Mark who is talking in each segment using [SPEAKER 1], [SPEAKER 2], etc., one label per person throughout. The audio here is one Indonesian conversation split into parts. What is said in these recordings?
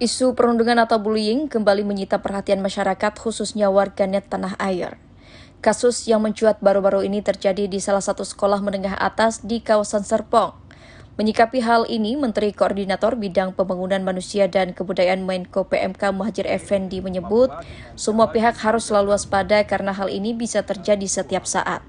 [SPEAKER 1] Isu perundungan atau bullying kembali menyita perhatian masyarakat khususnya warganet tanah air. Kasus yang mencuat baru-baru ini terjadi di salah satu sekolah menengah atas di kawasan Serpong. Menyikapi hal ini, Menteri Koordinator Bidang Pembangunan Manusia dan Kebudayaan Menko PMK Muhajir Effendi menyebut, semua pihak harus selalu waspada karena hal ini bisa terjadi setiap saat.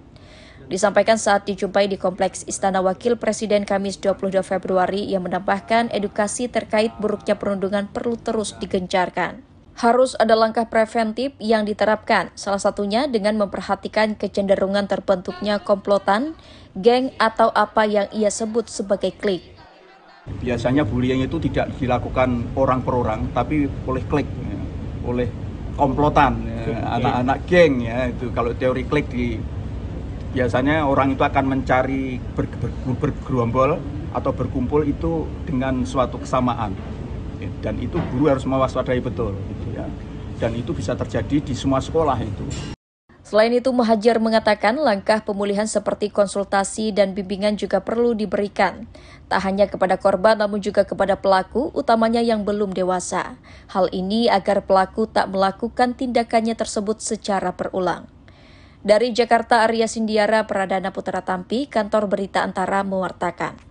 [SPEAKER 1] Disampaikan saat dijumpai di Kompleks Istana Wakil Presiden Kamis 22 Februari, yang menambahkan edukasi terkait buruknya perundungan perlu terus digencarkan harus ada langkah preventif yang diterapkan, salah satunya dengan memperhatikan kecenderungan terbentuknya komplotan, geng, atau apa yang ia sebut sebagai klik.
[SPEAKER 2] Biasanya bullying itu tidak dilakukan orang per orang, tapi oleh klik, ya. oleh komplotan, ya. anak-anak ya. geng. ya itu kalau teori klik di biasanya orang itu akan mencari ber, ber, bergerombol atau berkumpul itu dengan suatu kesamaan ya, dan itu guru harus mewaspadai betul gitu ya dan itu bisa terjadi di semua sekolah itu
[SPEAKER 1] Selain itu, Muhajir mengatakan langkah pemulihan seperti konsultasi dan bimbingan juga perlu diberikan. Tak hanya kepada korban, namun juga kepada pelaku, utamanya yang belum dewasa. Hal ini agar pelaku tak melakukan tindakannya tersebut secara berulang. Dari Jakarta, Arya Sindiara, Pradana Putra Tampi, Kantor Berita Antara mewartakan.